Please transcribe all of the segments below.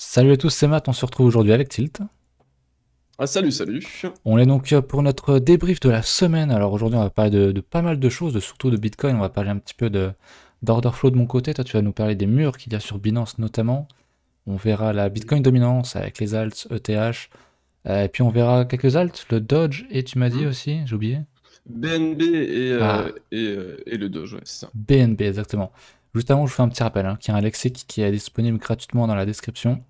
Salut à tous, c'est Matt, on se retrouve aujourd'hui avec Tilt. Ah, salut, salut. On est donc euh, pour notre débrief de la semaine. Alors aujourd'hui, on va parler de, pas mal de choses, surtout de Bitcoin. On va parler un petit peu de d'order flow de mon côté. Toi, tu vas nous parler des murs qu'il y a sur Binance notamment. On verra la Bitcoin dominance avec les alts, ETH. Euh, et puis on verra quelques alts, le Dodge et tu m'as dit ah. aussi, j'ai oublié. BNB euh, ah. et, le Doge, ouais, c'est ça. BNB, exactement. Juste avant, je vous fais un petit rappel, hein, qui est un lexique qui est disponible gratuitement dans la description.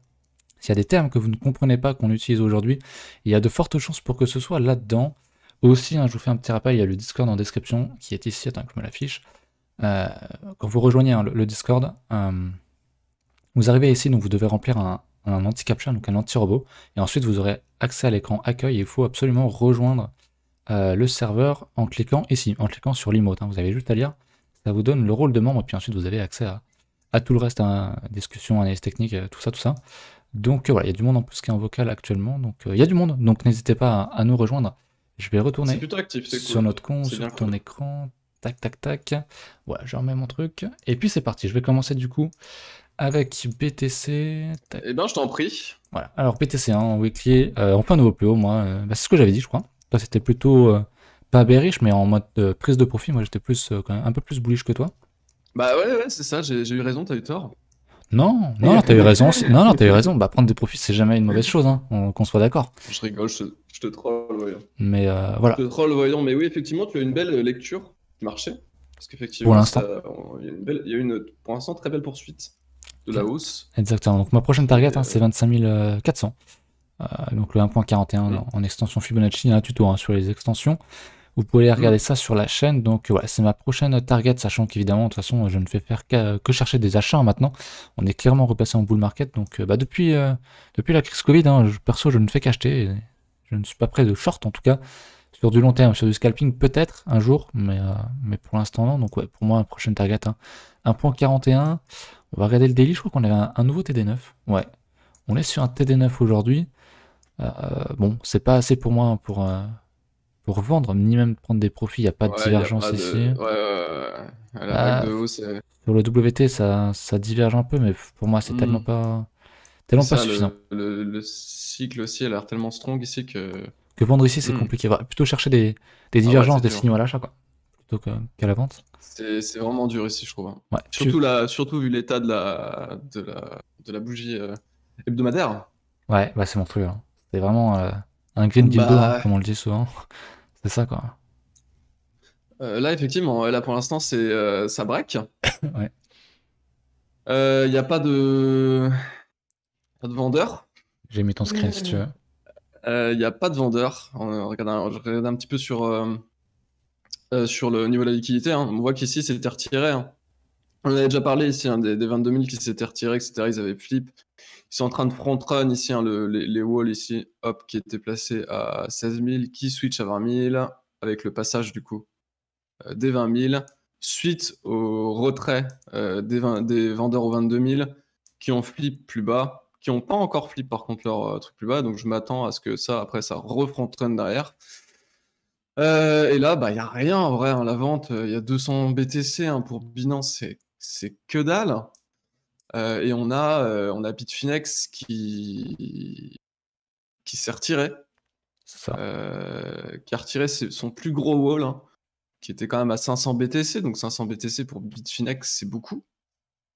S'il y a des termes que vous ne comprenez pas qu'on utilise aujourd'hui, il y a de fortes chances pour que ce soit là-dedans. Aussi, hein, je vous fais un petit rappel, il y a le Discord en description qui est ici, attends que je me l'affiche. Euh, quand vous rejoignez hein, le, Discord, euh, vous arrivez ici, donc vous devez remplir un, anti capture donc un anti-robot, et ensuite vous aurez accès à l'écran accueil il faut absolument rejoindre euh, le serveur en cliquant ici, en cliquant sur l'emote. Hein. vous avez juste à lire, ça vous donne le rôle de membre, et puis ensuite vous avez accès à, tout le reste, discussion, analyse technique, tout ça, tout ça. Donc euh, voilà, il y a du monde en plus qui est en vocal actuellement. Donc euh, il y a du monde. Donc n'hésitez pas à, nous rejoindre. Je vais retourner sur notre compte, sur ton écran. Tac, tac, tac. Voilà, je remets mon truc. Et puis c'est parti. Je vais commencer du coup avec BTC. Et Eh ben, je t'en prie. Voilà. Alors BTC hein, en weekly, en euh, on un nouveau plus haut, moi. Bah, c'est ce que j'avais dit, je crois. Toi, c'était plutôt pas bearish, mais en mode prise de profit. Moi, j'étais plus un peu plus bullish que toi. Bah ouais, ouais, c'est ça. J'ai eu raison, t'as eu tort. Non, non, t'as eu raison. Non, non, t'as eu raison. Bah, prendre des profits, c'est jamais une mauvaise chose, hein, qu'on soit d'accord. Je rigole, je, te troll, voyons. Mais euh, voilà. Je te troll, voyons. Mais oui, effectivement, tu as une belle lecture du marché. Parce qu'effectivement, il y a une, une pour très belle poursuite de la hausse. Exactement. Donc, ma prochaine target, hein, euh, c'est 25 400. Euh, donc, le 1.41 mm. en extension Fibonacci. Il y a un tuto hein, sur les extensions. Vous pouvez regarder mm. ça sur la chaîne. Donc voilà, c'est ma prochaine target, sachant qu'évidemment, de toute façon, je ne fais faire que, chercher des achats maintenant. On est clairement repassé en bull market. Donc euh, bah, depuis, euh, depuis la crise Covid, hein, perso, je ne fais qu'acheter. Je ne suis pas prêt de short en tout cas. Sur du long terme, sur du scalping peut-être un jour, mais, euh, mais pour l'instant non. Donc pour moi, prochaine target, 1.41. Hein. On va regarder le daily, je crois qu'on avait un, nouveau TD9. Ouais, on est sur un TD9 aujourd'hui. bon, c'est pas assez pour moi hein, pour, pour vendre, ni même prendre des profits. Il n'y a pas de divergence ici. pour ah. le WT, ça, ça diverge un peu, mais pour moi, c'est hmm. tellement pas, tellement pas suffisant. Le, cycle aussi a l'air tellement strong ici que. Que vendre ici, c'est hmm. compliqué. Va plutôt chercher des, des ah divergences, des signaux à l'achat, Plutôt qu'à la vente. C'est vraiment dur ici, je trouve. Hein. surtout, la, surtout vu l'état de la, de la, de la bougie euh, hebdomadaire. Ouais, bah c'est mon truc. Hein. C'est vraiment euh, un green dildo, bah, hein, comme on le dit souvent ça, quoi. Euh, là, effectivement, euh, là pour l'instant, c'est euh, ça break. Il n'y a pas de... vendeur. J'ai mis ton screen si tu veux. Il n'y a pas de vendeur. On regarde un, petit peu sur, sur le niveau de la liquidité. Hein. On voit qu'ici, c'était retiré. Hein. On avait déjà parlé ici des, des, 22 000 qui s'étaient retirés, etc. Ils avaient flip. Ils sont en train de front run ici, hein, les, walls ici, hop, qui étaient placés à 16 000, qui switch à 20 000 avec le passage du coup euh, des 20 000, suite au retrait euh, des, vendeurs aux 22 000 qui ont flip plus bas, qui n'ont pas encore flip par contre leur euh, truc plus bas, donc je m'attends à ce que ça, après, ça refront run derrière. et là, il bah, n'y a rien en vrai, hein. la vente, il y a 200 BTC hein, pour Binance, c'est que dalle. Euh, et on a, euh, on a Bitfinex qui, qui s'est retiré. Ça. Euh, qui a retiré son plus gros wall, hein, qui était quand même à 500 BTC. Donc 500 BTC pour Bitfinex, c'est beaucoup.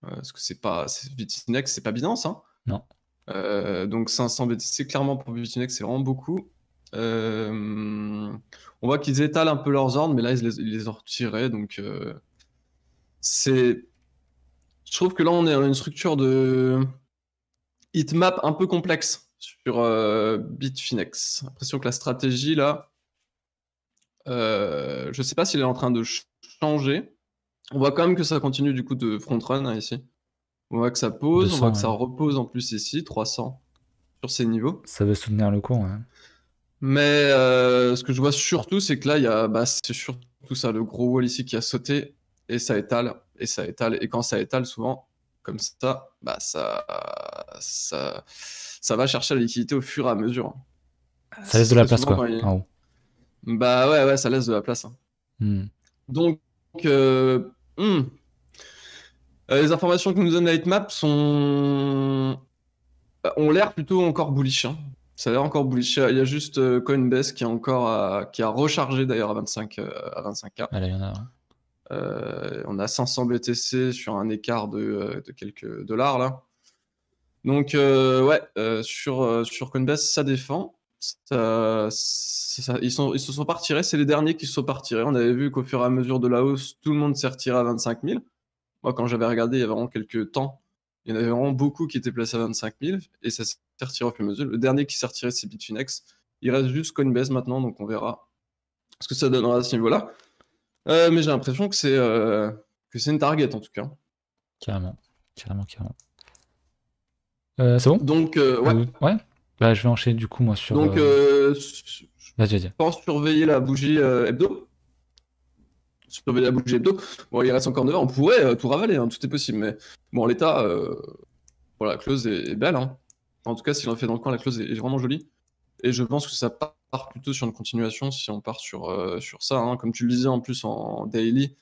parce que c'est pas, Bitfinex, c'est pas Binance. Hein. Non. donc 500 BTC, clairement pour Bitfinex, c'est vraiment beaucoup. on voit qu'ils étalent un peu leurs ordres, mais là, les, ils les ont retirés. Donc c'est je trouve que là, on est dans une structure de hitmap un peu complexe sur euh, Bitfinex. J'ai l'impression que la stratégie, là, euh, je ne sais pas s'il est en train de changer. On voit quand même que ça continue du coup de front-run hein, ici. On voit que ça pose, on voit que ça repose en plus ici, 300 sur ces niveaux. Ça veut soutenir le cours. Hein. Mais euh, ce que je vois surtout, c'est que là, il y bah, c'est surtout ça, le gros wall ici qui a sauté et ça étale et ça étale. Et quand ça étale, souvent, comme ça, bah ça, ça, ça va chercher la liquidité au fur et à mesure. Ah, ça laisse de la place, quoi. bah ouais, ouais, ça laisse de la place. Hein. Hmm. Donc, euh, hmm. euh, les informations que nous donne la sont. Bah, ont l'air plutôt encore bullish. Hein. Ça a l'air encore bullish. Il y a juste euh, Coinbase qui, encore qui a rechargé d'ailleurs à, 25, à 25K. Allez, ah, il y en a, euh, on a 500 BTC sur un écart euh, de, quelques dollars là. Donc euh, ouais, sur, sur Coinbase, ça défend. ils, sont, ils se sont partirés, c'est les derniers qui se sont partirés. On avait vu qu'au fur et à mesure de la hausse, tout le monde s'est retiré à 25 000. Moi, quand j'avais regardé, il y avait vraiment quelques temps, il y en avait vraiment beaucoup qui étaient placés à 25 000 et ça s'est retiré au fur et à mesure. Le dernier qui s'est retiré, c'est Bitfinex. Il reste juste Coinbase maintenant, donc on verra ce que ça donnera à ce niveau-là. Euh, mais j'ai l'impression euh, que c'est une target en tout cas. Carrément, carrément, carrément. Euh, c'est bon Donc, ouais. ouais. Bah, je vais enchaîner du coup, moi, sur. Donc, je vas-y, vas-y. pense surveiller la bougie hebdo. Surveiller la bougie hebdo. Bon, il reste encore 9 heures. On pourrait tout ravaler, hein, tout est possible. Mais bon, l'état, voilà, la clause est, belle. Hein. En tout cas, si on fait dans le coin, la close est, vraiment jolie. Et je pense que ça passe part plutôt sur une continuation, si on part sur, euh, sur ça, hein. comme tu le disais en plus en daily,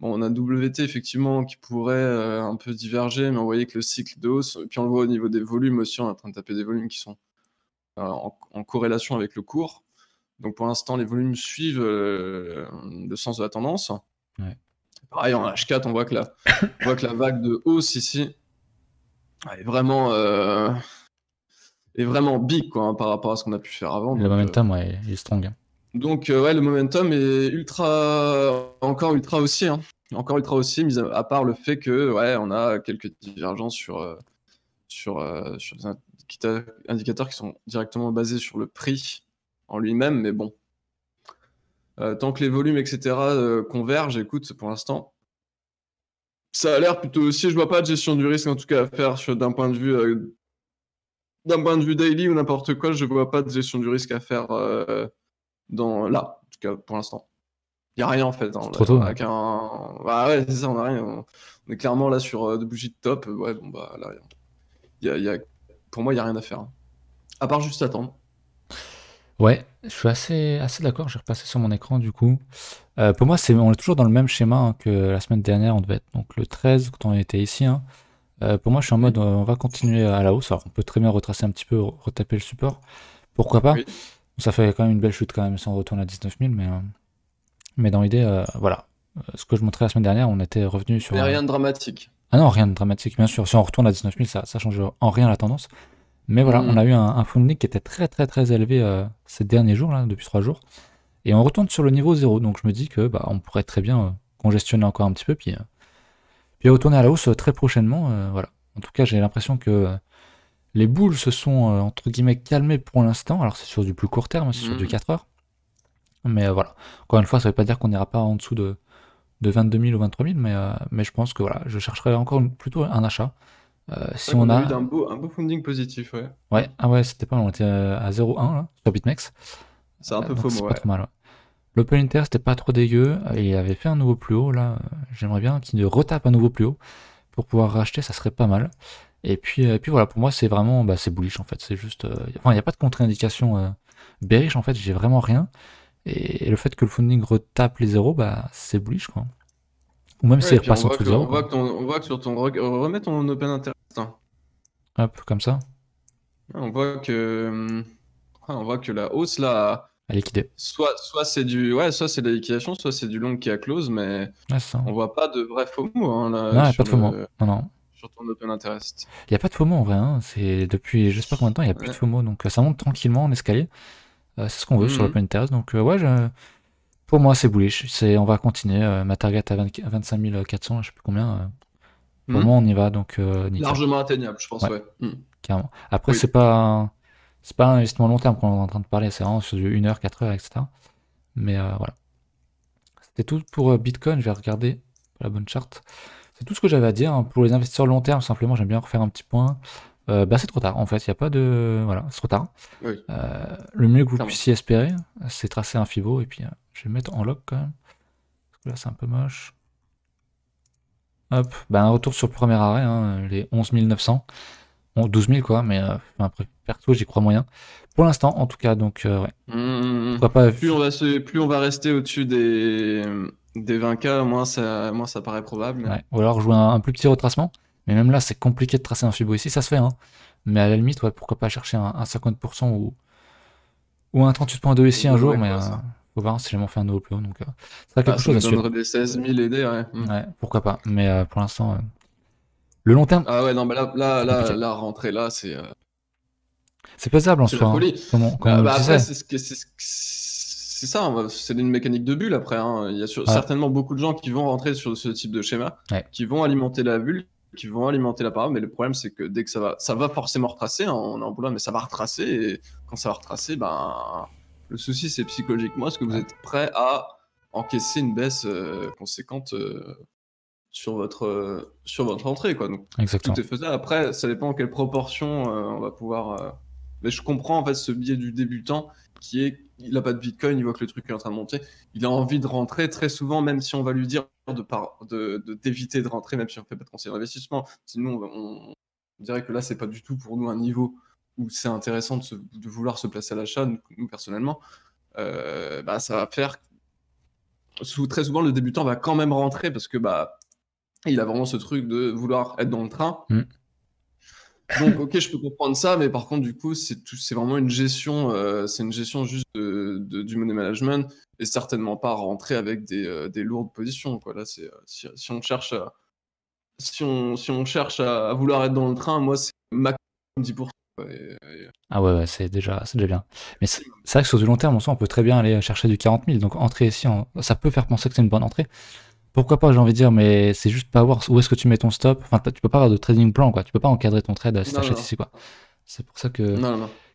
bon, on a WT effectivement qui pourrait euh, un peu diverger, mais on voyait que le cycle de hausse, puis on le voit au niveau des volumes aussi, on est en train de taper des volumes qui sont euh, en, corrélation avec le cours. Donc pour l'instant, les volumes suivent le sens de la tendance. Pareil, en H4, on voit que la, voit la vague de hausse ici est vraiment est vraiment big quoi, hein, par rapport à ce qu'on a pu faire avant. Le momentum, euh, est strong. Hein. Donc, euh, ouais, le momentum est ultra, encore ultra aussi. Hein. Encore ultra aussi, mis à, part le fait que, ouais, on a quelques divergences sur, euh, sur, sur des indicateurs qui sont directement basés sur le prix en lui-même, mais bon. tant que les volumes, etc., convergent, écoute, pour l'instant, ça a l'air plutôt aussi. Je vois pas de gestion du risque, en tout cas, à faire d'un point de vue d'un point de vue daily ou n'importe quoi, je vois pas de gestion du risque à faire euh, dans là, en tout cas pour l'instant. Il n'y a rien en fait. dans trop tôt. Bah, ouais, c'est ça, on a rien. On... est clairement là sur euh, de bougies de top. Ouais, bon, bah là, y pour moi, il n'y a rien à faire. Hein. À part juste attendre. Ouais, je suis assez, assez d'accord. J'ai repassé sur mon écran du coup. Euh, pour moi, c'est, on est toujours dans le même schéma hein, que la semaine dernière. On devait être donc le 13 quand on était ici. Hein. Euh, pour moi, je suis en mode, on va continuer à la hausse. on peut très bien retracer un petit peu, retaper le support. Pourquoi pas Ça fait quand même une belle chute quand même si on retourne à 19 000, euh, mais, dans l'idée, euh, voilà. Ce que je montrais la semaine dernière, on était revenu sur. Mais rien de dramatique. Ah non, rien de dramatique, bien sûr. Si on retourne à 19 000, ça, change en rien la tendance. Mais voilà, mm. on a eu un, un qui était très très très élevé ces derniers jours, là, depuis trois jours. Et on retourne sur le niveau zéro. Donc je me dis que bah, on pourrait très bien congestionner encore un petit peu, puis retourner à la hausse euh, très prochainement. Euh, voilà. En tout cas, j'ai l'impression que euh, les boules se sont entre guillemets calmées pour l'instant. Alors, c'est sur du plus court terme, c'est sur mm. du 4 heures. Mais voilà. Encore une fois, ça veut pas dire qu'on n'ira pas en dessous de, de 22 000 ou 23 000, mais, mais je pense que voilà, je chercherai encore plutôt un achat. si on, a. un, beau, funding positif, ouais. Ouais, ah ouais, c'était pas, on était à 0,1 sur BitMEX. C'est un peu faux, ouais. L'Open Inter, c'était pas trop dégueu. Il avait fait un nouveau plus haut, là. J'aimerais bien qu'il retape un nouveau plus haut pour pouvoir racheter, ça serait pas mal. Et puis, euh, puis voilà, pour moi, c'est vraiment, bah, c'est bullish en fait. C'est juste, euh, enfin, il n'y a pas de contre-indication euh, en fait, j'ai vraiment rien. Et, le fait que le funding retape les zéros, bah, c'est bullish quoi. Ou même c'est si repasse en On voit, que sur ton. Remets ton open interest. Hein. Hop, comme ça. On voit que. Hum, on voit que la hausse là à liquider. Soit, soit c'est du, ouais, soit c'est de la liquidation, soit c'est du long qui a close, mais ah, on voit pas de vrai FOMO. Hein, a pas de Non, non. Sur ton open interest. Il n'y a pas de mots en vrai. Hein. C'est depuis, je sais pas combien de temps, il n'y a plus de mots. Donc euh, ça monte tranquillement en escalier. Euh, c'est ce qu'on veut sur le hmm. sur l'open interest. Donc euh, ouais, pour moi c'est bullish. C'est, on va continuer. ma target à, 25 400, je sais plus combien. Pour hmm. moi on y va. Donc largement atteignable, je pense. Ouais. Clairement. Hmm. Après c'est pas c'est pas un investissement long terme qu'on est en train de parler, c'est vraiment sur une 1 quatre 4 etc. Mais euh, voilà. C'était tout pour euh, Bitcoin, je vais regarder la bonne charte. C'est tout ce que j'avais à dire. Hein. Pour les investisseurs long terme, simplement, j'aime bien refaire un petit point. Euh, bah, c'est trop tard, en fait, il n'y a pas de... Voilà, c'est trop tard. le mieux que vous puissiez espérer, c'est tracer un fibo, et puis je vais mettre en lock quand même. Parce que là, c'est un peu moche. Hop, ben, un retour sur le premier arrêt, hein, les 11 900. 12 000 quoi, mais euh, après, perso, j'y crois moyen. Pour l'instant, en tout cas, donc, euh, ouais. Mmh, mmh, mmh. pas... plus, on va se... plus on va rester au-dessus des... des 20K, moins ça, moins ça paraît probable. Ou alors jouer un, plus petit retracement. Mais même là, c'est compliqué de tracer un fibo ici, ça se fait. Hein. Mais à la limite, ouais, pourquoi pas chercher un, 50% ou, ou un 38.2 ici un jour, mais on va euh, voir si j'ai fait un nouveau plus haut. Donc, ça quelque ah, chose à des 16 000 ouais. ouais. pourquoi pas. Mais pour l'instant. Le long terme. Ah ouais, non, mais là, là, là, là, c'est. Euh, c'est faisable en soi. c'est ça, c'est une mécanique de bulle après. Hein. Il y a certainement beaucoup de gens qui vont rentrer sur ce type de schéma, qui vont alimenter la bulle, qui vont alimenter la parole. Mais le problème, c'est que dès que ça va, ça va forcément retracer. Hein. on est en boulot, mais ça va retracer. Et quand ça va retracer, ben, le souci, c'est psychologiquement, est-ce que vous êtes prêt à encaisser une baisse euh, conséquente euh, sur votre, euh, sur votre entrée. Quoi. Donc, Tout est faisable. Après, ça dépend en quelle proportion euh, on va pouvoir. Euh, mais je comprends en fait ce biais du débutant qui est il n'a pas de bitcoin, il voit que le truc est en train de monter. Il a envie de rentrer très souvent, même si on va lui dire d'éviter de, de, de, rentrer, même si on fait pas de conseil d'investissement. Sinon, on, dirait que là, c'est pas du tout pour nous un niveau où c'est intéressant de, vouloir se placer à l'achat, nous, personnellement. bah, ça va faire. très souvent, le débutant va quand même rentrer parce que bah, il a vraiment ce truc de vouloir être dans le train. Mm. Donc, ok, je peux comprendre ça, mais par contre, du coup, c'est vraiment une gestion, euh, c'est une gestion juste de, du money management et certainement pas rentrer avec des, euh, lourdes positions. Là, c'est euh, si, on cherche, à, si on, si on cherche à, vouloir être dans le train, moi, c'est maximum 10%. Ah ouais, c'est déjà, déjà bien. Mais c'est vrai que sur du long terme, on, on peut très bien aller chercher du 40 000. Donc entrer ici, ça peut faire penser que c'est une bonne entrée pourquoi pas, j'ai envie de dire, mais c'est juste pas voir où est-ce que tu mets ton stop. Enfin, tu peux pas avoir de trading plan, quoi. Tu peux pas encadrer ton trade si t'achètes ici, quoi. C'est pour ça que,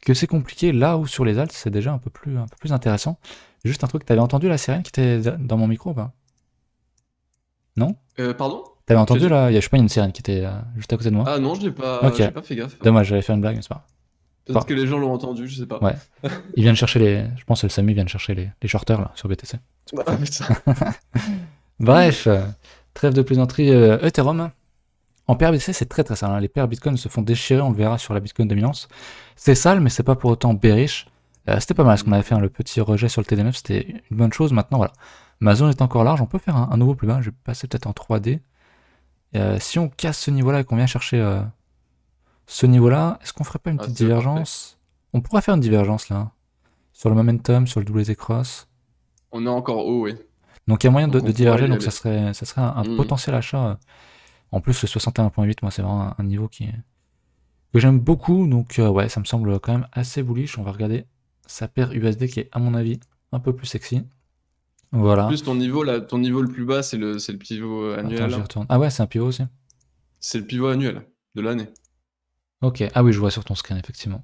que c'est compliqué. Là où sur les alts, c'est déjà un peu plus, un peu plus intéressant. Juste un truc, t'avais entendu la sirène qui était dans mon micro ou pas Non euh, Pardon T'avais entendu là Il y a, une sirène qui était euh, juste à côté de moi. Ah non, je pas, pas fait gaffe. Dommage, j'avais fait une blague, n'est-ce pas Peut-être que les gens l'ont entendu, je sais pas. Ouais. Ils viennent chercher les. Je pense que le Sami vient de chercher les, les shorters là, sur BTC. Ah, ça. Bref, euh, trêve de plaisanterie. Euh, Ethereum, en pair BC c'est très très sale. Hein. Les paires Bitcoin se font déchirer, on verra sur la Bitcoin dominance. C'est sale, mais c'est pas pour autant bearish. Euh, c'était pas mal ce qu'on avait fait, hein, le petit rejet sur le TDMF, c'était une bonne chose. Maintenant, voilà. Ma zone est encore large, on peut faire un, nouveau plus bas. Je vais passer peut-être en 3D. si on casse ce niveau-là et qu'on vient chercher ce niveau-là, est-ce qu'on ferait pas une ah, petite divergence On pourrait faire une divergence là. Hein. Sur le momentum, sur le double z cross. On est encore haut, oui. Donc il y a moyen de, diverger, donc ça serait, ça serait un, hmm. potentiel achat. En plus, le 61.8, moi, c'est vraiment un, niveau qui que j'aime beaucoup. Donc euh, ouais, ça me semble quand même assez bullish. On va regarder sa paire USD qui est, à mon avis, un peu plus sexy. Voilà. En plus, ton niveau, là, ton niveau le plus bas, c'est le, le pivot annuel. Hein. Ah ouais, c'est un pivot aussi. C'est le pivot annuel de l'année. Ok, ah oui, je vois sur ton screen, effectivement.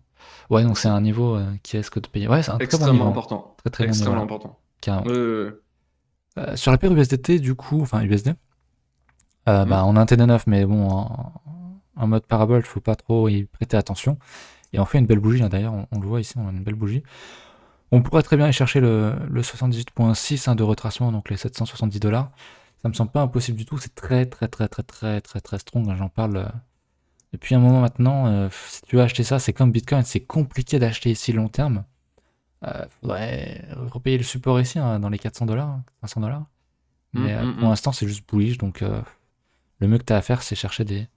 Ouais, donc c'est un niveau euh, qui est ce que de payer. Ouais, c'est Extrêmement hein. important. Très, très Extrêmement important. Carrément. Euh, sur la paire USDT, du coup, enfin USD, euh, mhm. bah, on a un TD9, mais bon, en, mode parabole, il faut pas trop y prêter attention. Et on fait une belle bougie, hein, d'ailleurs, on, le voit ici, on a une belle bougie. On pourrait très bien aller chercher le, 78.6 hein, de retracement, donc les 770 dollars. Ça me semble pas impossible du tout, c'est très très très très très très très strong, hein, j'en parle euh, depuis un moment maintenant. si tu veux acheter ça, c'est comme Bitcoin, c'est compliqué d'acheter ici long terme euh, faudrait repayer le support ici hein, dans les 400 dollars, 500 dollars. Hum, mais euh, hum, pour hum. l'instant, c'est juste bullish. Donc, euh, le mieux que tu as à faire, c'est chercher des,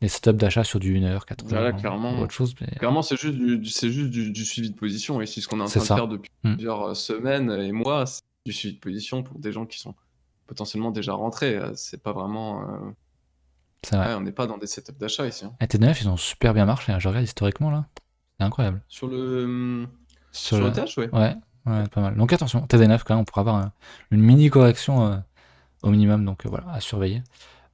des setups d'achat sur du 1h, 4h. clairement, ou autre chose, euh, clairement c'est juste, du, c'est juste du, suivi de position. Et c'est ce qu'on est en train de faire depuis plusieurs semaines et mois. C'est du suivi de position pour des gens qui sont potentiellement déjà rentrés. C'est pas vraiment. C'est on n'est pas dans des setups d'achat ici. Hein. T9, ils ont super bien marché. Hein, je regarde historiquement là. C'est incroyable. Sur le. Sur, le ouais. ouais. pas mal. Donc attention, TD9 quand même, on pourra avoir une mini correction euh, au minimum, donc euh, voilà, à surveiller.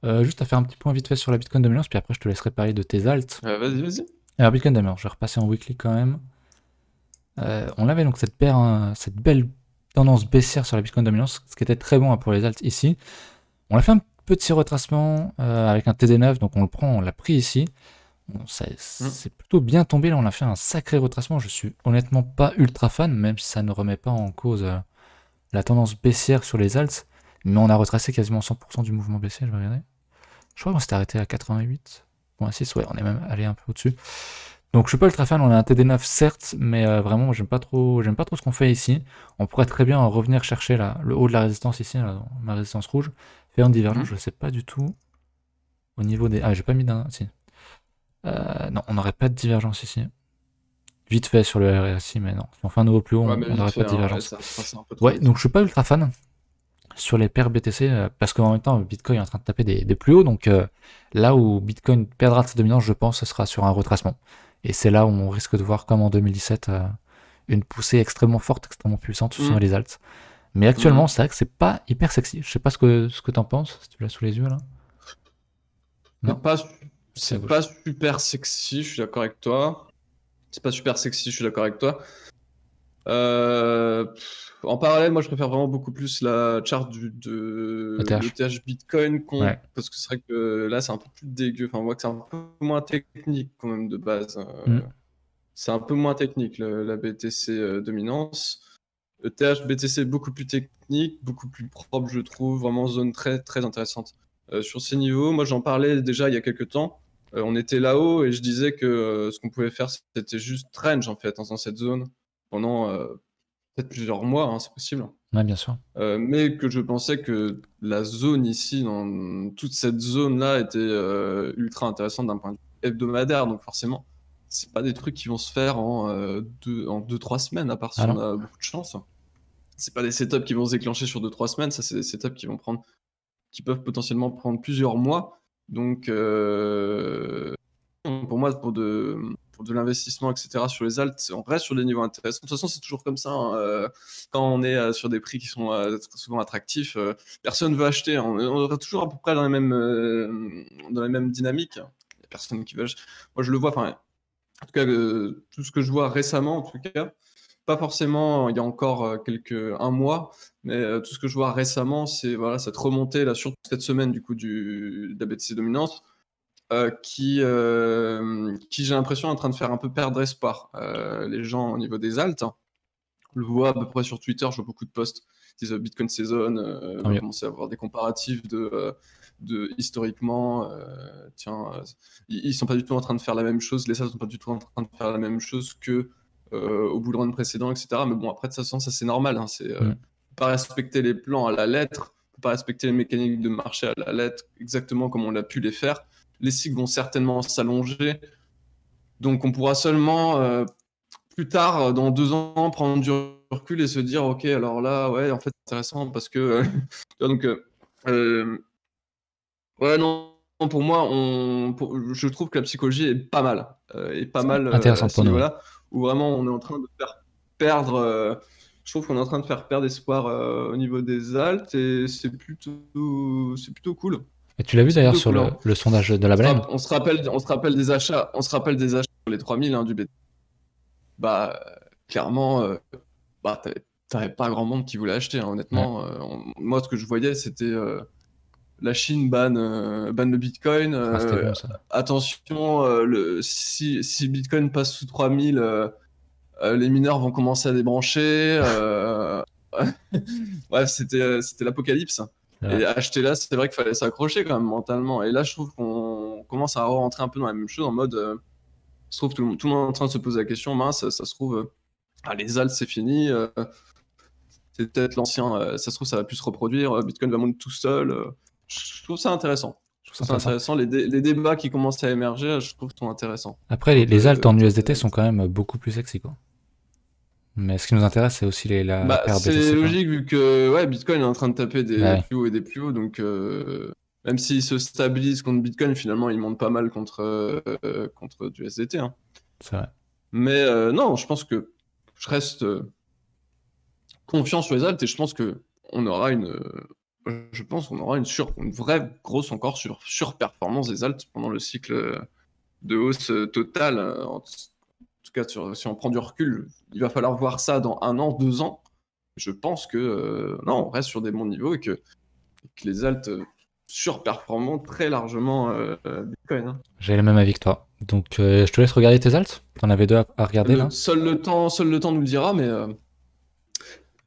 Euh, juste à faire un petit point vite fait sur la Bitcoin dominance, puis après je te laisserai parler de tes alts. vas-y, vas-y. Alors Bitcoin dominance, je vais repasser en weekly quand même. on avait donc cette, paire, hein, cette belle tendance baissière sur la Bitcoin dominance, ce qui était très bon hein, pour les alts ici. On a fait un petit retracement avec un TD9, donc on le prend, on l'a pris ici. Mm. c'est plutôt bien tombé. Là, on a fait un sacré retracement. Je suis honnêtement pas ultra fan, même si ça ne remet pas en cause euh, la tendance baissière sur les alts. Mais on a retracé quasiment 100% du mouvement baissier. Je vais regarder. Je crois qu'on s'est arrêté à 88,6. ouais, on est même allé un peu au-dessus. Donc je suis pas ultra fan, on a un TD9 certes, mais euh, vraiment j'aime pas trop j'aime pas trop ce qu'on fait ici. On pourrait très bien revenir chercher là, le haut de la résistance ici, là, ma résistance rouge. Faire un divergence, mm. je sais pas du tout. Au niveau des. Ah j'ai pas mis d'un. Euh, non, on n'aurait pas de divergence ici. Vite fait sur le RSI, mais non. Si on fait un nouveau plus haut, on n'aurait pas de hein, divergence. ouais, donc je suis pas ultra fan sur les paires BTC, euh, parce qu'en même temps, Bitcoin est en train de taper des, plus hauts. Donc euh, là où Bitcoin perdra de sa dominance, je pense, ce sera sur un retracement. Et c'est là où on risque de voir, comme en 2017, une poussée extrêmement forte, extrêmement puissante sur mm. les alts. Mais actuellement, mm. c'est vrai que c'est pas hyper sexy. Je sais pas ce que, ce que t'en penses, si tu l'as sous les yeux là. Non. Pas, c'est pas super sexy, je suis d'accord avec toi. C'est pas super sexy, je suis d'accord avec toi. Euh, en parallèle, moi, je préfère vraiment beaucoup plus la charte du, de l'ETH Bitcoin parce que c'est vrai que là, c'est un peu plus dégueu. Enfin, on voit que c'est un peu moins technique quand même de base. Hein. Mm. C'est un peu moins technique le, la BTC euh, dominance. dominance. TH BTC beaucoup plus technique, beaucoup plus propre, je trouve. Vraiment zone très très intéressante. Euh, sur ces niveaux, moi, j'en parlais déjà il y a quelques temps. Euh, on était là-haut et je disais que euh, ce qu'on pouvait faire, c'était juste range en fait, hein, dans cette zone pendant euh, peut-être plusieurs mois, hein, c'est possible. Ouais, bien sûr. mais que je pensais que la zone ici, dans toute cette zone-là, était ultra intéressante d'un point de vue hebdomadaire, donc forcément, c'est pas des trucs qui vont se faire en 2-3 deux, semaines, à part si ah on a beaucoup de chance. C'est pas des setups qui vont se déclencher sur 2-3 semaines, ça c'est des setups qui vont prendre, qui peuvent potentiellement prendre plusieurs mois. Donc, euh, pour moi, pour de, l'investissement, etc., sur les altes, on reste sur des niveaux intéressants. De toute façon, c'est toujours comme ça. Hein, euh, quand on est euh, sur des prix qui sont souvent attractifs, personne ne veut acheter. Hein. On, est toujours à peu près dans la même dans la même dynamique. Hein. Il n'y a personne qui veut acheter. Moi, je le vois, enfin, en tout cas, tout ce que je vois récemment, en tout cas, pas forcément euh, il y a encore euh, quelques un mois, mais euh, tout ce que je vois récemment, c'est voilà cette remontée là surtout cette semaine du coup du de la BTC dominance. qui, qui j'ai l'impression est en train de faire un peu perdre espoir les gens au niveau des altes. Hein. On le voit à peu près sur Twitter, je vois beaucoup de posts des Bitcoin Season, ah on oh, à avoir des comparatifs de, de historiquement, tiens, ils, ne sont pas du tout en train de faire la même chose, les salles sont pas du tout en train de faire la même chose que euh, au bout de run précédent, etc. Mais bon, après, de toute façon, ça c'est normal. Hein, c'est euh, mm. pas respecter les plans à la lettre, pas respecter les mécaniques de marché à la lettre exactement comme on a pu les faire. Les cycles vont certainement s'allonger. Donc on pourra seulement euh, plus tard, dans deux ans, prendre du recul et se dire ok alors là ouais en fait c'est intéressant parce que donc ouais non pour moi on je trouve que la psychologie est pas mal est pas mal intéressant où vraiment on est en train de faire perdre euh, je trouve qu'on est en train de faire perdre espoir euh, au niveau des altes et c'est plutôt c'est plutôt cool. Et tu l'as vu d'ailleurs sur hein. le, sondage de la baleine. On se rappelle on se rappelle des achats on se rappelle des achats sur les 3000 hein, du BT. Bah clairement euh, bah t'avais pas grand monde qui voulait acheter hein, honnêtement euh, moi ce que je voyais c'était la Chine banne, euh, le Bitcoin. Ah, euh, attention, euh, si, Bitcoin passe sous 3000, les mineurs vont commencer à débrancher. Bref, c'était l'apocalypse. Ah. Et acheter là, c'est vrai qu'il fallait s'accrocher quand même mentalement. Et là, je trouve qu'on commence à rentrer un peu dans la même chose en mode. trouve tout le, monde, tout le monde est en train de se poser la question mince, ça, se trouve, ah, les alts, c'est fini. c'est peut-être l'ancien. ça se trouve, ça va plus se reproduire. Bitcoin va monter tout seul je trouve ça intéressant. Je trouve ça intéressant. Les, débats qui commencent à émerger, je trouve, sont intéressant. Après, les, les euh, en USDT euh, sont quand même beaucoup plus sexy, quoi. Mais ce qui nous intéresse, c'est aussi les, la bah, C'est logique, vu que ouais, Bitcoin est en train de taper des plus hauts et des plus hauts. Donc, euh, même s'il se stabilise contre Bitcoin, finalement, il monte pas mal contre, contre du SDT. Hein. C'est vrai. Mais non, je pense que je reste confiant sur les alt et je pense que on aura une, je pense qu'on aura une, vraie grosse encore sur, surperformance des alts pendant le cycle de hausse totale. Euh, en tout cas, si on prend du recul, il va falloir voir ça dans un an, deux ans. Je pense que euh, non, on reste sur des bons niveaux et que, les alts euh, surperformant très largement Bitcoin. Hein. J'ai le même avis que toi. Donc, je te laisse regarder tes alts. T'en avais deux à, regarder là. Seul le temps, seul le temps nous le dira, mais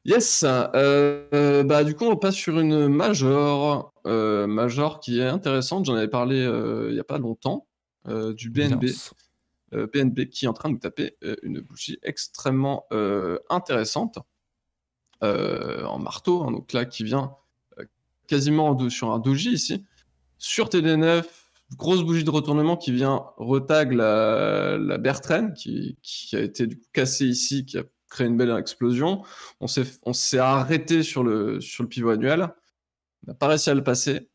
Yes, euh, bah du coup on passe sur une majeure euh, qui est intéressante. J'en avais parlé euh, il n'y a pas longtemps euh, du BNB, BNB qui est en train de taper une bougie extrêmement intéressante en marteau, hein, donc là qui vient quasiment sur un doji ici sur TD9, grosse bougie de retournement qui vient retag la, la Bertrand qui, qui a été du coup, cassée ici, qui a créer une belle explosion. On s'est arrêté sur le, sur le pivot annuel. On n'a pas réussi à le passer.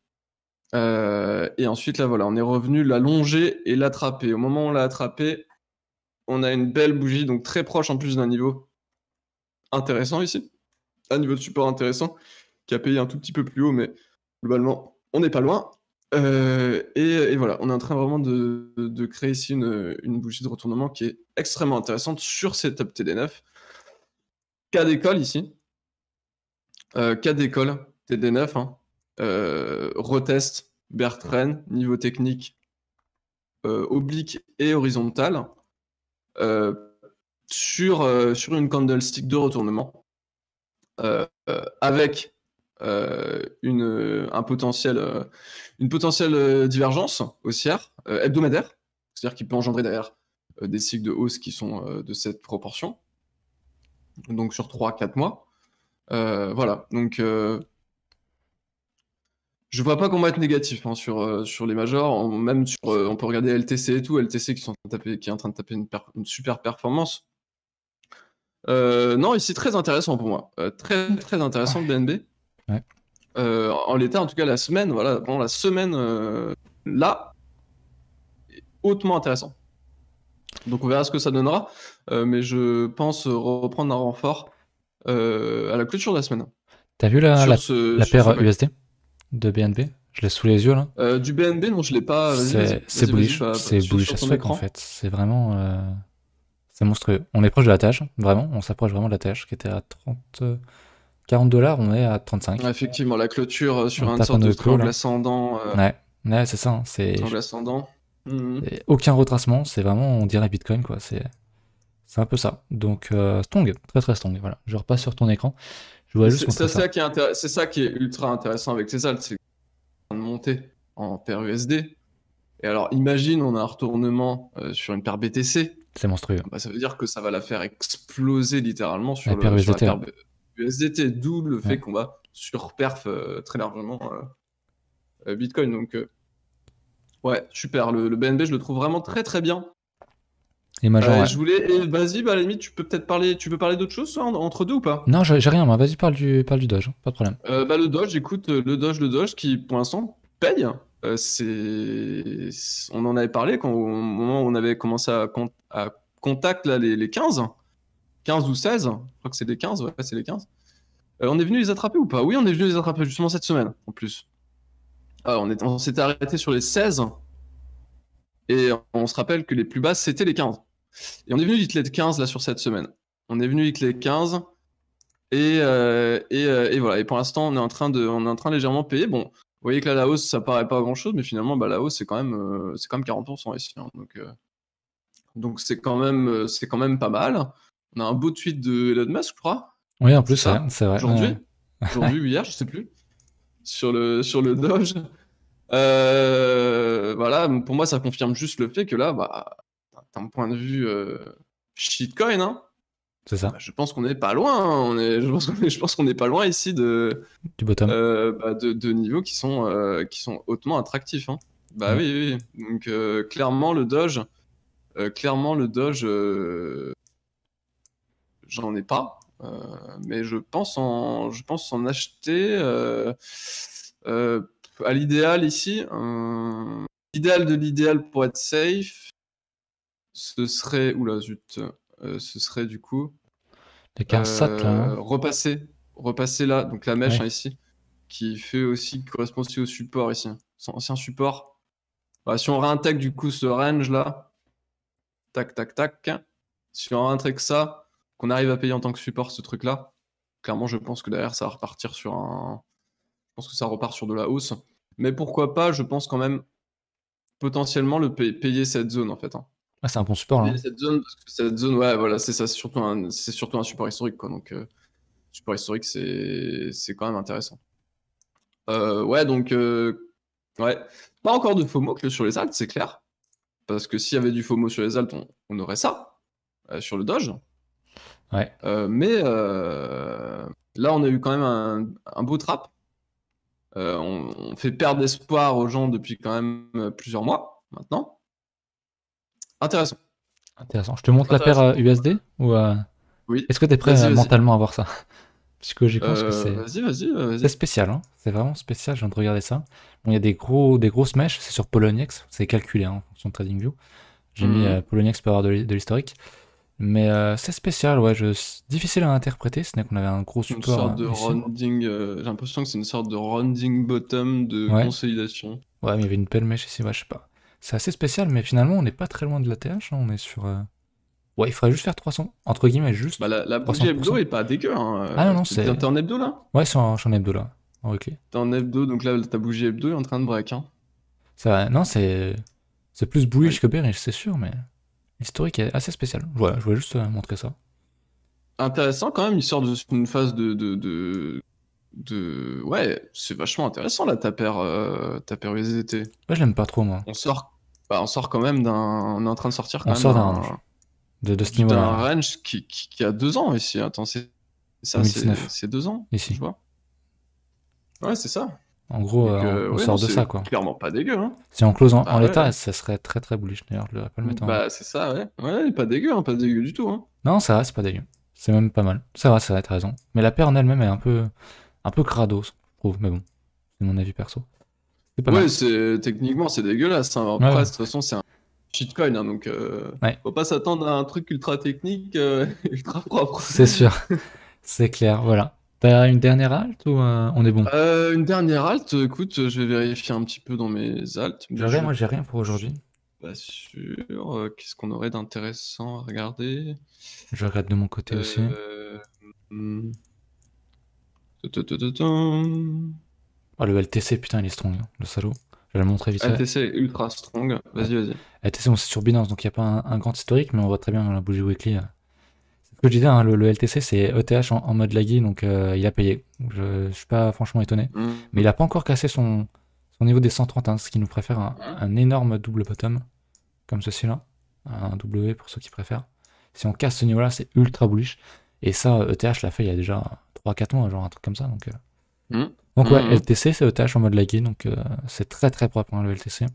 Euh, et ensuite, là, voilà, on est revenu l'allonger et l'attraper. Au moment où on l'a attrapé, on a une belle bougie, donc très proche en plus d'un niveau intéressant ici. Un niveau de support intéressant, qui a payé un tout petit peu plus haut, mais globalement, on n'est pas loin. Euh, et, voilà, on est en train vraiment de, créer ici une, bougie de retournement qui est extrêmement intéressante sur cette top TD9. Cas d'école ici. Euh, cas d'école, TD9. Hein. Euh, retest, Bertrand, niveau technique, euh, oblique et horizontal. sur, sur une candlestick de retournement. avec une, un potentiel, une potentielle divergence haussière hebdomadaire, c'est-à-dire qui peut engendrer derrière des cycles de hausse qui sont de cette proportion donc sur 3-4 mois. Euh, voilà, donc euh, je vois pas être négatif être hein, sur, euh, sur les majors, même sur, on peut regarder LTC et tout, LTC qui, sont en qui est en train de taper une, super performance. non, ici très intéressant pour moi, très très intéressant le BNB. en l'état, en tout cas la semaine, voilà, pendant la semaine là, hautement intéressant. Donc on verra ce que ça donnera, euh, mais je pense reprendre un renfort euh, à la clôture de la semaine. T'as vu la, la, paire USD de BNB Je l'ai sous les yeux là. Euh, du BNB, non, je l'ai pas. C'est bullish. C'est bullish à en fait. C'est vraiment. c'est monstrueux. On est proche de la tâche, vraiment. On s'approche vraiment de la tâche qui était à 30. 40 dollars, on est à 35. effectivement, la clôture sur un sorte de, ascendant. Ouais, c'est ça. Hein. C'est. ascendant. Mhm. Aucun retracement, c'est vraiment, on dirait Bitcoin, quoi. C'est, c'est un peu ça. Donc, euh, strong, très très strong. Voilà, je repasse sur ton écran. Je vois C'est ça, Qui est ça qui est ultra intéressant avec ces c'est de monter en paire USD. Et alors, imagine, on a un retournement euh, sur une paire BTC. C'est monstrueux. Bah, ça veut dire que ça va la faire exploser littéralement sur, la, paire USDT. D'où le fait qu'on va surperf euh, très largement Bitcoin. Donc, Ouais, super. Le, BNB, je le trouve vraiment très très bien. Et Major. Euh, Je voulais. vas-y, bah, à la limite, tu peux peut-être parler. Tu veux parler d'autre chose, hein, entre deux ou pas Non, j'ai rien. vas-y, parle du, parle du Doge. Hein, pas de problème. Euh, bah, le Doge, écoute, euh, le Doge, le Doge, qui pour l'instant paye. Euh, c'est. On en avait parlé quand, au moment où on avait commencé à, contacter à contact les, les, 15. 15 ou 16. Je crois que c'est les 15. Ouais, c'est les 15. on est venu les attraper ou pas Oui, on est venu les attraper justement cette semaine, en plus. Ah, on, est, s'était arrêté sur les 16. Et on se rappelle que les plus basses, c'était les 15. Et on est venu les 15 là sur cette semaine. On est venu les 15. Et, euh, euh, et, voilà. Et pour l'instant, on est en train de, on en train légèrement payer. Bon, vous voyez que là, la hausse, ça paraît pas grand chose, mais finalement, bah, la hausse, c'est quand même, euh, c'est quand même 40% ici. Hein. donc, donc c'est quand même, c'est quand même pas mal. On a un beau tweet de Elon Musk, je crois. Oui, en plus, c'est vrai. Aujourd'hui, aujourd'hui, hier, je sais plus sur le, sur le Doge. Euh, voilà, pour moi, ça confirme juste le fait que là, bah, un point de vue euh, shitcoin, hein, c'est ça. Bah, je pense qu'on n'est pas loin. Hein. on est, je pense qu'on est, pas loin ici de du bottom. Euh, bah, de, de, niveaux qui sont qui sont hautement attractifs. Hein. Bah oui, oui. Donc clairement le Doge, clairement le Doge, j'en ai pas. Euh, mais je pense en, je pense en acheter euh, euh, à l'idéal ici. L'idéal de l'idéal pour être safe, ce serait. Oula, zut. ce serait du coup. Avec Repasser. Repasser là, donc la mèche hein, ici, qui fait aussi, qui correspond aussi au support ici. son hein. ancien support. Bah, si on réintègre du coup ce range là, tac tac tac. Hein. Si on réintègre ça, qu'on arrive à payer en tant que support ce truc-là, clairement, je pense que derrière, ça va repartir sur un. Je pense que ça repart sur de la hausse. Mais pourquoi pas, je pense quand même potentiellement le payer cette zone en fait. Hein. Ah, c'est un bon support là. Cette zone, ouais, voilà, c'est ça, surtout, un, support historique quoi. Donc, euh, support historique, c'est, c'est quand même intéressant. Euh, ouais, donc, euh, ouais. Pas encore de FOMO que sur les altes, c'est clair. Parce que s'il y avait du FOMO sur les altes, on aurait ça sur le Doge. Ouais. Euh, mais euh, là, on a eu quand même un, beau trap. Euh, on, fait perdre espoir aux gens depuis quand même plusieurs mois maintenant. Intéressant. Intéressant. Je te montre la paire USD ou oui. Est-ce que tu es prêt mentalement à voir ça Parce que c'est. Vas-y, C'est spécial, hein. C'est vraiment spécial, je viens de regarder ça. Bon, il y a des, gros, des grosses mèches, c'est sur Poloniex, c'est calculé hein, en fonction de TradingView. J'ai mhm. mis Poloniex pour avoir de, l'historique. Mais euh, c'est spécial, ouais, je... difficile à interpréter, ce n'est qu'on avait un gros support. Une sorte hein, euh, j'ai l'impression que c'est une sorte de rounding bottom de consolidation. Ouais, mais il y avait une pelle mèche ici, ouais, je sais pas. C'est assez spécial, mais finalement, on n'est pas très loin de la TH, hein, on est sur. Euh, ouais, il faudrait juste faire 300, entre guillemets, juste. Bah, la, hebdo est pas dégueu. Hein. Ah non, non, c'est. T'es en hebdo là Ouais, c'est en, en, hebdo là. ok. T'es en hebdo, donc là, ta bougie hebdo est en train de break. Hein. Ça, non, c'est. C'est plus bullish que bearish, c'est sûr, mais historique est assez spécial. Voilà, je voulais juste euh, montrer ça. Intéressant quand même, il sort d'une phase de, de, de, Ouais, c'est vachement intéressant là, Tapère euh, USDT. Ouais, je l'aime pas trop moi. On sort, bah, on sort quand même d'un. On est en train de sortir quand on sort d'un De, de ce niveau D'un range qui, qui, a deux ans ici. Attends, c'est ça, c'est deux ans. Ici. Tu vois Ouais, c'est ça. En gros, euh, on, sort de ça, quoi. Clairement pas dégueu. Hein. Si on close en, bah l'état, ça serait très très bullish d'ailleurs Bah c'est ça, ouais. Ouais, pas dégueu, hein, pas dégueu du tout. Hein. Non, ça va, c'est pas dégueu. C'est même pas mal. Ça va, ça va, t'as raison. Mais la paire en elle-même est un peu, un peu crado, je trouve. Mais bon, c'est mon avis perso. pas ouais, c'est techniquement c'est dégueulasse. de toute façon, c'est un shitcoin, hein, donc euh, faut pas s'attendre à un truc ultra technique, euh, ultra propre. C'est sûr, c'est clair. Voilà. T'as une dernière halte ou euh, on est bon euh, Une dernière halte, écoute, je vais vérifier un petit peu dans mes haltes. J'ai rien, moi j'ai rien pour aujourd'hui. Pas sûr. Euh, qu'est-ce qu'on aurait d'intéressant à regarder Je regarde de mon côté aussi. Hmm. Oh, le LTC, putain, il est strong, hein, le salaud. Je vais le montrer vite LTC est ultra strong, vas-y, vas-y. LTC, on sait sur Binance, donc il n'y a pas un, un, grand historique, mais on voit très bien dans la bougie weekly Hein, le, LTC, c'est ETH en, mode laggy, donc euh, il a payé. Je, suis pas franchement étonné. Mm. Mais il a pas encore cassé son, niveau des 130, hein, ce qui nous préfère un, énorme double bottom, comme ceci-là. Un W pour ceux qui préfèrent. Si on casse ce niveau-là, c'est ultra bullish. Et ça, ETH l'a fait il y a déjà 3-4 mois, genre un truc comme ça. Donc, euh. mm. donc ouais, mm. LTC, c'est ETH en mode laggy, donc euh, c'est très très propre hein, le LTC.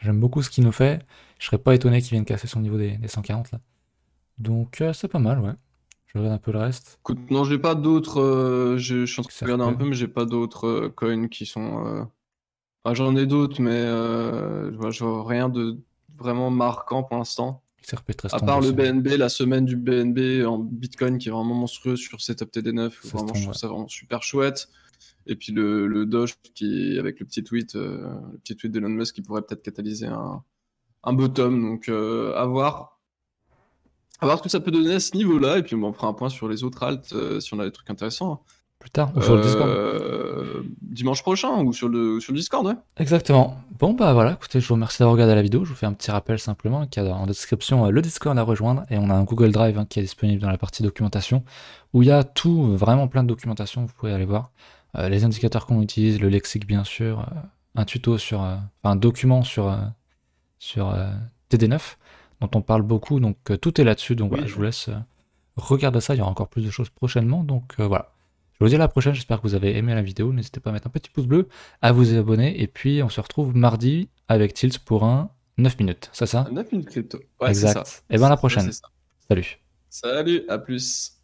J'aime beaucoup ce qu'il nous fait. Je serais pas étonné qu'il vienne casser son niveau des 140 là. Donc euh, c'est pas mal, ouais. Je regarde un peu le reste. non, j'ai pas d'autres. Euh, je, suis en train de regarder un peu, mais j'ai pas d'autres euh, coins qui sont. j'en ai d'autres, mais je vois- rien de vraiment marquant pour l'instant. À part le BNB, la semaine du BNB en Bitcoin qui est vraiment monstrueux sur Setup TD9. Vraiment, je trouve ça vraiment super chouette. Et puis le, le Doge qui, avec le petit tweet, le petit tweet d'Elon Musk qui pourrait peut-être catalyser un, un bottom. Donc à voir. A voir ce que ça peut donner à ce niveau-là, et puis on fera un point sur les autres haltes, euh, si on a des trucs intéressants. Hein. Plus tard, sur le Discord. Euh, dimanche prochain, ou sur le, sur le Discord, ouais. Exactement. Bon, bah voilà, écoutez, je vous remercie d'avoir regardé la vidéo. Je vous fais un petit rappel simplement qu'il y a en description euh, le Discord à rejoindre, et on a un Google Drive hein, qui est disponible dans la partie documentation, où il y a tout, vraiment plein de documentation, vous pouvez aller voir. les indicateurs qu'on utilise, le lexique bien sûr, un tuto sur, Enfin, un document sur, sur TD9, dont on parle beaucoup. Donc euh, tout est là-dessus. Donc je vous laisse euh, regarder ça. Il y aura encore plus de choses prochainement. Donc euh, voilà. Je vous dis à la prochaine, j'espère que vous avez aimé la vidéo. N'hésitez pas à mettre un petit pouce bleu, à vous abonner, et puis on se retrouve mardi avec Tilt pour un 9 minutes, c'est ça 9 minutes crypto. exact. Et eh bien à la prochaine. Salut. Salut, à plus.